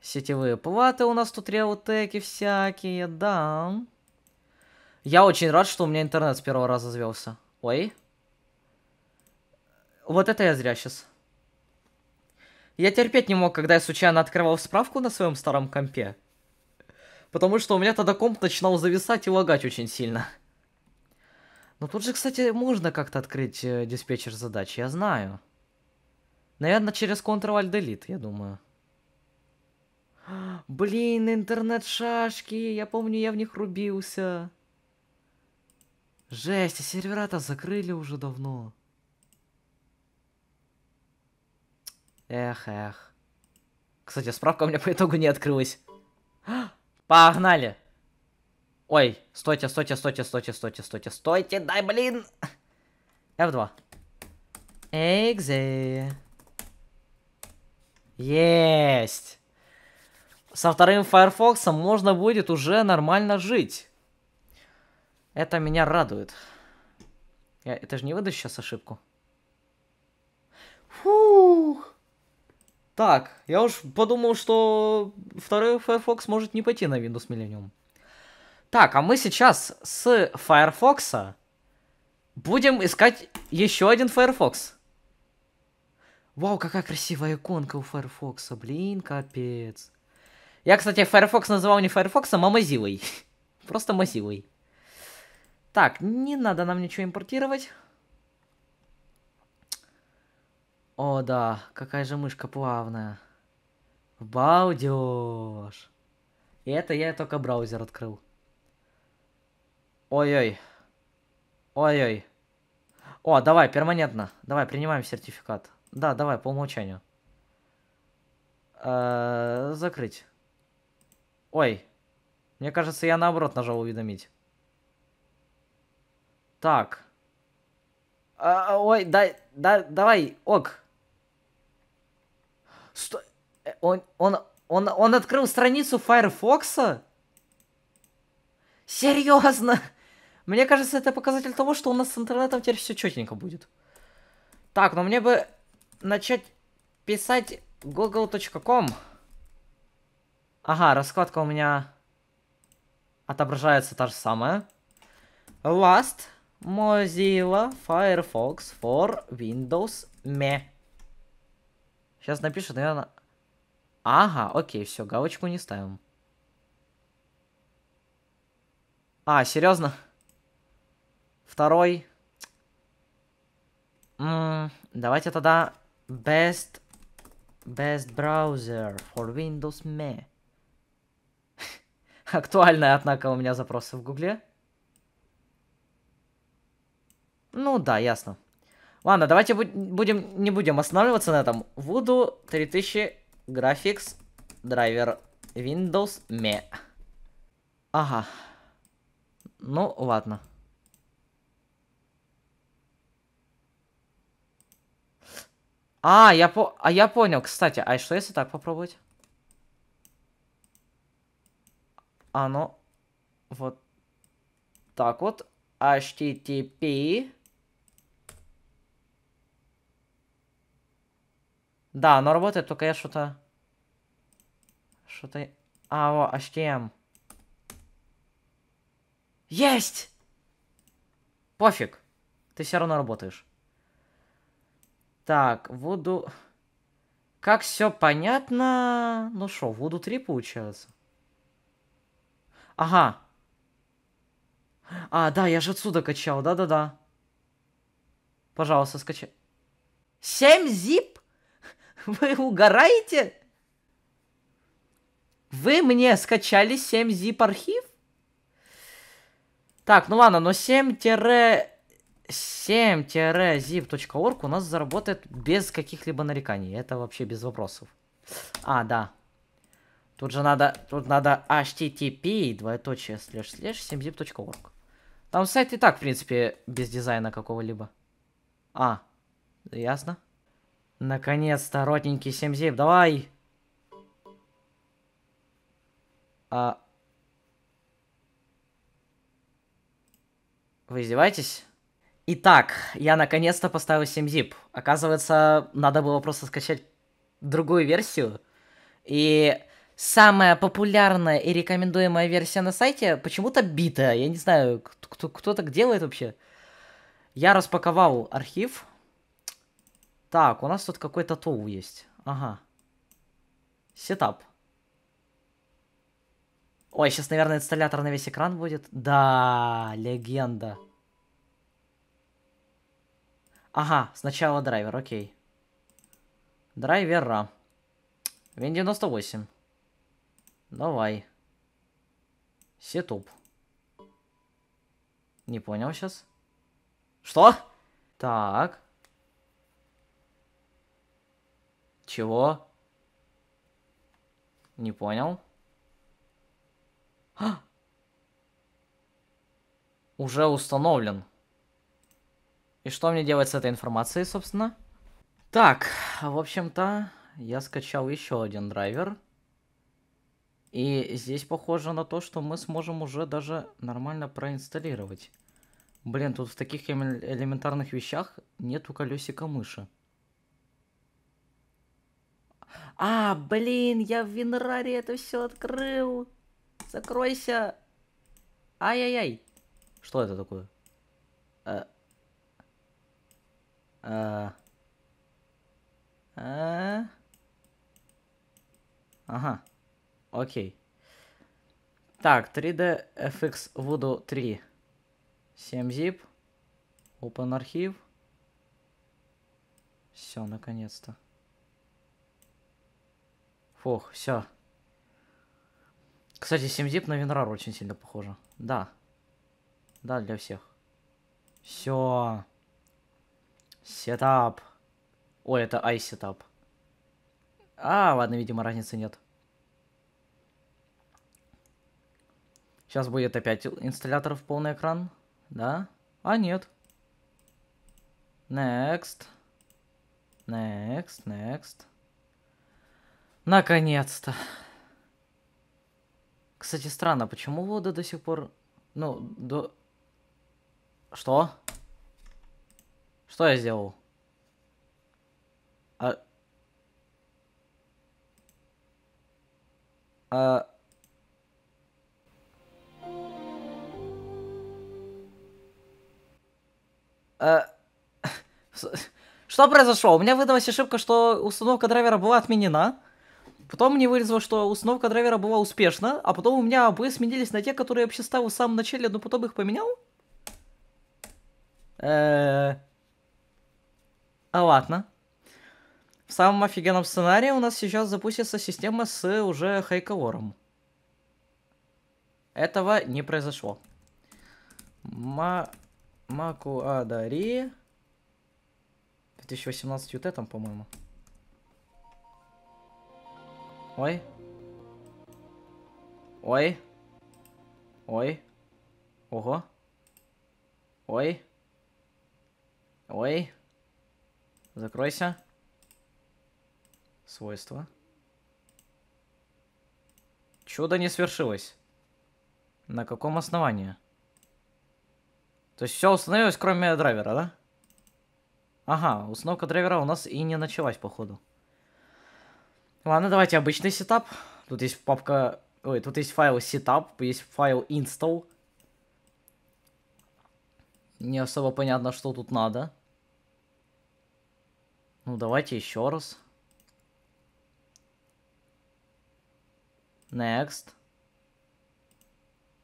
Сетевые платы у нас тут реутеки всякие, да. Я очень рад, что у меня интернет с первого раза завелся. Ой. Вот это я зря сейчас. Я терпеть не мог, когда я случайно открывал справку на своем старом компе. Потому что у меня тогда комп начинал зависать и лагать очень сильно. Но тут же, кстати, можно как-то открыть э, диспетчер задач, я знаю. Наверное, через Ctrl-Alt-Delete, я думаю. [gasps] Блин, интернет-шашки, я помню, я в них рубился. Жесть, а сервера-то закрыли уже давно. Эх, эх. Кстати, справка у меня по итогу не открылась. [gasps] А, Погнали. Ой, стойте, стойте, стойте, стойте, стойте, стойте, стойте, дай, блин. F2. Экзе. Есть. Со вторым Firefox можно будет уже нормально жить. Это меня радует. Я, это же не выдаст сейчас ошибку. Фу. Так, я уж подумал, что второй Firefox может не пойти на Windows Millennium. Так, а мы сейчас с Firefox будем искать еще один Firefox. Вау, какая красивая иконка у Firefox, блин, капец. Я, кстати, Firefox называл не Firefox, а Мамазилой. [laughs] Просто Мазилой. Так, не надо нам ничего импортировать. О, да, какая же мышка плавная. Балдеж. И это я только браузер открыл. Ой-ой. Ой-ой. О, давай, перманентно. Давай, принимаем сертификат. Да, давай, по умолчанию. Э -э закрыть. Ой. Мне кажется, я наоборот нажал уведомить. Так. А, ой, дай, дай, давай, ок. Сто... Э, он, он, он, он открыл страницу Firefox? Серьезно? Мне кажется, это показатель того, что у нас с интернетом теперь все четенько будет. Так, но ну мне бы начать писать google.com. Ага, раскладка у меня отображается та же самая. Last Mozilla Firefox for Windows Me. Сейчас напишет, наверное... Ага, окей, все, галочку не ставим. А, серьезно? Второй. М -м, давайте тогда best best browser for Windows Me. [laughs] Актуальная, однако, у меня запросы в Гугле. Ну да, ясно. Ладно, давайте будем, не будем останавливаться на этом. Voodoo 3000 Graphics Driver Windows Me. Ага. Ну, ладно. А, я по... А я понял, кстати. А что если так попробовать? А ну... Вот так вот. HTTP Да, оно работает, только я что-то... Что-то... А, о, HTM. Есть! Пофиг. Ты все равно работаешь. Так, Вуду... Как все понятно... Ну что, Вуду 3 получается? Ага. А, да, я же отсюда качал, да-да-да. Пожалуйста, скачай. 7 zip? [laughs] Вы угораете? Вы мне скачали 7 zip архив? Так, ну ладно, но 7-7-zip.org -7 у нас заработает без каких-либо нареканий. Это вообще без вопросов. А, да. Тут же надо, тут надо http двоеточие слэш слэш 7zip.org. Там сайт и так, в принципе, без дизайна какого-либо. А, ясно. Наконец-то, родненький Семзип, давай! А... Вы издеваетесь? Итак, я наконец-то поставил Семзип. Оказывается, надо было просто скачать другую версию. И самая популярная и рекомендуемая версия на сайте почему-то бита. Я не знаю, кто, кто так делает вообще. Я распаковал архив так, у нас тут какой-то тул есть. Ага. Сетап. Ой, сейчас, наверное, инсталлятор на весь экран будет. Да, легенда. Ага, сначала драйвер, окей. Драйвера. Вин 98. Давай. Сетуп. Не понял сейчас. Что? Так. Чего? Не понял. А! Уже установлен. И что мне делать с этой информацией, собственно? Так, в общем-то, я скачал еще один драйвер. И здесь похоже на то, что мы сможем уже даже нормально проинсталлировать. Блин, тут в таких элементарных вещах нету колесика мыши. А, блин, я в Винраре это все открыл. Закройся. Ай-яй-яй. Что это такое? А... А... А... Ага. Окей. Так, 3D FX Voodoo 3. 7-zip. Open архив. Все, наконец-то. Фух, все. Кстати, Симзип на Винрар очень сильно похоже. Да. Да, для всех. Все. Сетап. Ой, это ай сетап. А, ладно, видимо, разницы нет. Сейчас будет опять инсталлятор в полный экран. Да? А, нет. Next. Next, next. Наконец-то. Кстати, странно, почему вода до сих пор... Ну, до... Что? Что я сделал? А... А... А... [laughs] Что произошло? У меня выдалась ошибка, что установка драйвера была отменена. Потом мне вырезало, что установка драйвера была успешна, а потом у меня обои сменились на те, которые я вообще ставил в самом начале, но потом их поменял. Эээ... А ладно. В самом офигенном сценарии у нас сейчас запустится система с уже хайковором. Этого не произошло. Ма... Макуадари... 2018 UT там, по-моему. Ой. Ой. Ой. Ого. Ой. Ой. Закройся. Свойства. Чудо не свершилось. На каком основании? То есть все установилось, кроме драйвера, да? Ага, установка драйвера у нас и не началась, походу. Ладно, давайте обычный сетап. Тут есть папка... Ой, тут есть файл сетап, есть файл install. Не особо понятно, что тут надо. Ну, давайте еще раз. Next.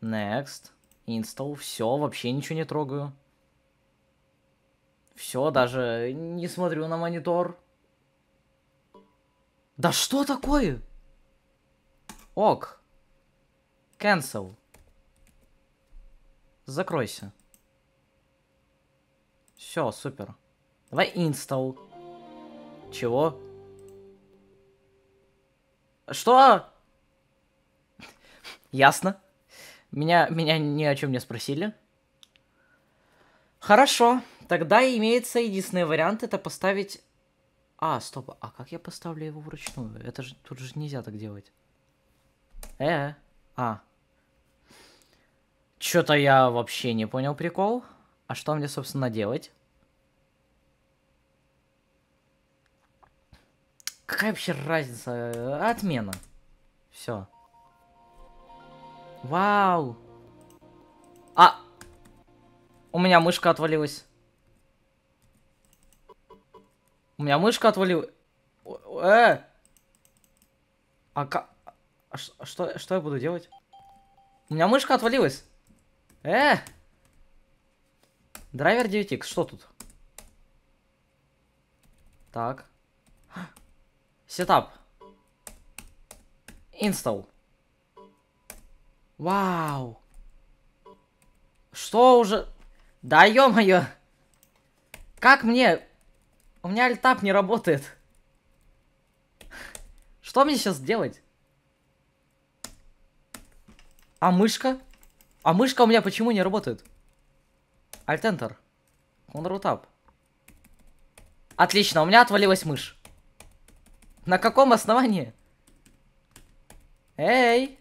Next. Install. Все, вообще ничего не трогаю. Все, даже не смотрю на монитор. Да что такое? Ок. Cancel. Закройся. Все, супер. Давай install. Чего? Что? Ясно. Меня, меня ни о чем не спросили. Хорошо. Тогда имеется единственный вариант, это поставить а, стоп, а как я поставлю его вручную? Это же, тут же нельзя так делать. Э, -э. а. Чё-то я вообще не понял прикол. А что мне, собственно, делать? Какая вообще разница? Отмена. Все. Вау. А! У меня мышка отвалилась. У меня мышка отвалилась. Э! А как... А, а что, что я буду делать? У меня мышка отвалилась. Э! Драйвер 9X, что тут? Так. Сетап. Инсталл. Вау. Что уже? Да ё-моё. Как мне у меня альтап не работает. Что мне сейчас делать? А мышка? А мышка у меня почему не работает? Альтентер. Конрутап. Отлично, у меня отвалилась мышь. На каком основании? Эй!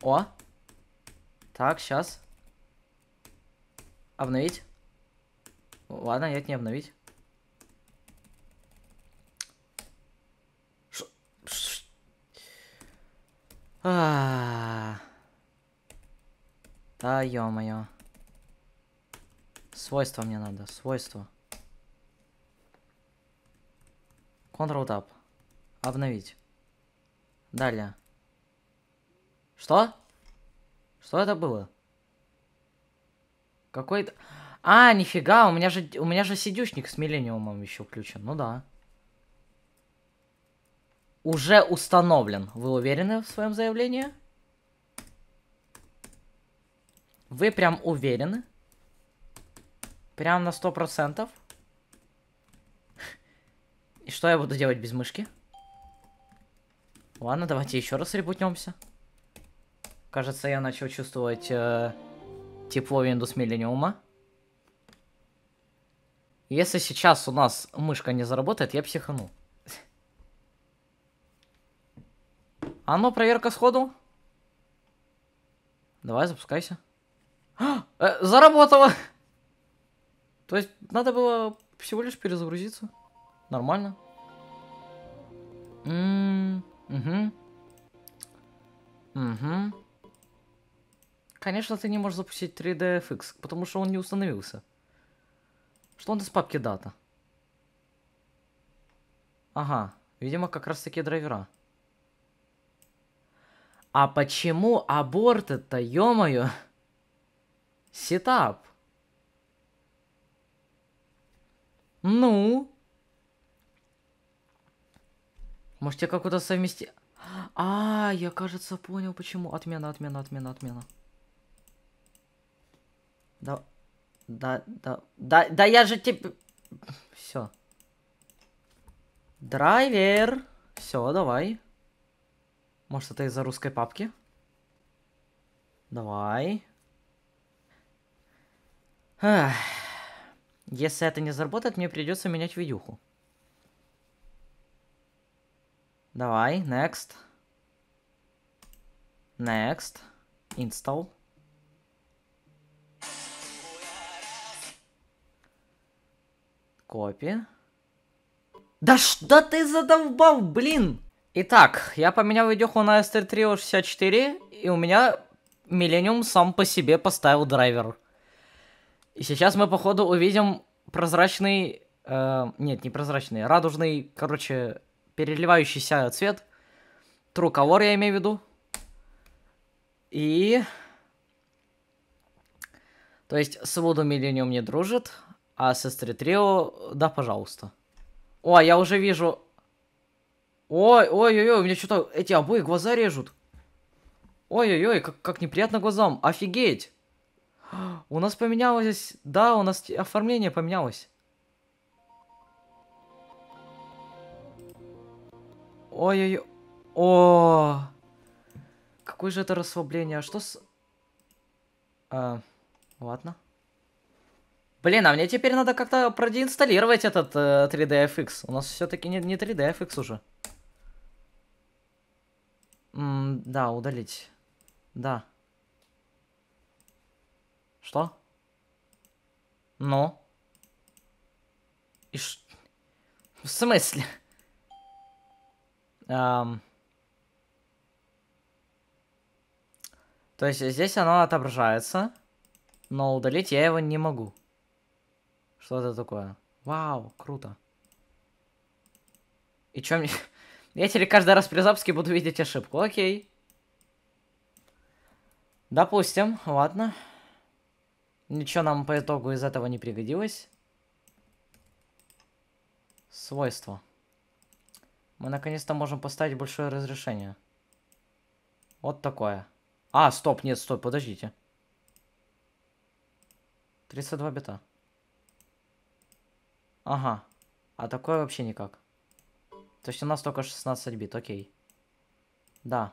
О! Так, сейчас. Обновить. Ладно, нет, не обновить. Ш... Ш... А, -а, -а. Да, ё-моё. Свойства мне надо, свойство. Ctrl-Tab. Обновить. Далее. Что? Что это было? Какой-то... А, нифига, у меня же, у меня же сидючник с миллениумом еще включен, ну да. Уже установлен. Вы уверены в своем заявлении? Вы прям уверены? Прям на сто процентов? И что я буду делать без мышки? Ладно, давайте еще раз ребутнемся. Кажется, я начал чувствовать э, тепло Windows Millennium. Если сейчас у нас мышка не заработает, я психану. А ну, проверка сходу. Давай, запускайся. А, э, То есть, надо было всего лишь перезагрузиться. Нормально. М -м угу. Угу. Конечно, ты не можешь запустить 3DFX, потому что он не установился. Что у нас в папке дата? Ага, видимо, как раз таки драйвера. А почему аборт это, ё-моё? Сетап. Ну? Может, я какую-то совмести... А, я, кажется, понял, почему. Отмена, отмена, отмена, отмена. Да, да, да, да, да я же тебе... Все. Драйвер. Все, давай. Может, это из-за русской папки? Давай. Ах. Если это не заработает, мне придется менять видюху. Давай, next. Next. Install. Копи. Да что ты задолбал, блин! Итак, я поменял видюху на STR364, и у меня Millennium сам по себе поставил драйвер. И сейчас мы, походу, увидим прозрачный... Э, нет, не прозрачный, радужный, короче, переливающийся цвет. True Color я имею в виду. И... То есть с воду Millennium не дружит, а сестре Трио, да, пожалуйста. О, я уже вижу... Ой, ой-ой-ой, у меня что-то эти обои глаза режут. Ой-ой-ой, как, как неприятно глазам. Офигеть. У нас поменялось... Да, у нас оформление поменялось. Ой-ой-ой. О, какое же это расслабление. А что с... А, ладно. Блин, а мне теперь надо как-то продеинсталлировать этот э, 3DFX. У нас все-таки не, не 3DFX уже. М да, удалить. Да. Что? Ну? И ш... В смысле? Эм... То есть здесь оно отображается, но удалить я его не могу. Что это такое? Вау, круто. И чё мне... [laughs] Я теперь каждый раз при запуске буду видеть ошибку. Окей. Допустим, ладно. Ничего нам по итогу из этого не пригодилось. Свойства. Мы наконец-то можем поставить большое разрешение. Вот такое. А, стоп, нет, стоп, подождите. 32 бита. Ага. А такое вообще никак. То есть у нас только 16 бит, окей. Да.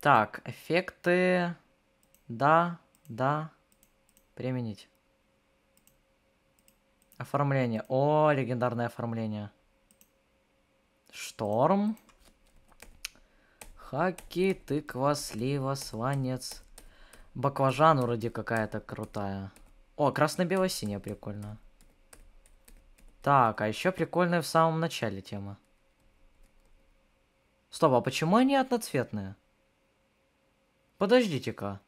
Так, эффекты... Да, да. Применить. Оформление. О, легендарное оформление. Шторм. Хаки, тыква, слива, сванец. Баклажан вроде какая-то крутая. О, красно-бело-синяя прикольно. Так, а еще прикольная в самом начале тема. Стоп, а почему они одноцветные? Подождите-ка.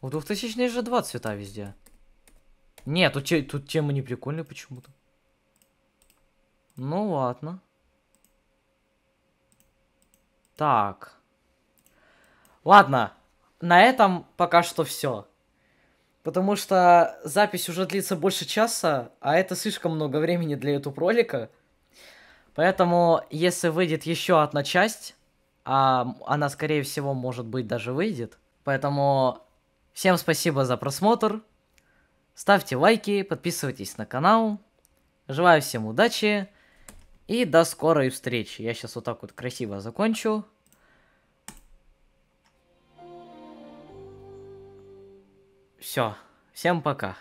У 2000 же два цвета везде. Нет, тут, тут тема не прикольная почему-то. Ну ладно. Так. Ладно, на этом пока что все. Потому что запись уже длится больше часа, а это слишком много времени для YouTube ролика. Поэтому, если выйдет еще одна часть, а она, скорее всего, может быть, даже выйдет. Поэтому всем спасибо за просмотр. Ставьте лайки, подписывайтесь на канал. Желаю всем удачи и до скорой встречи. Я сейчас вот так вот красиво закончу. все. Всем пока.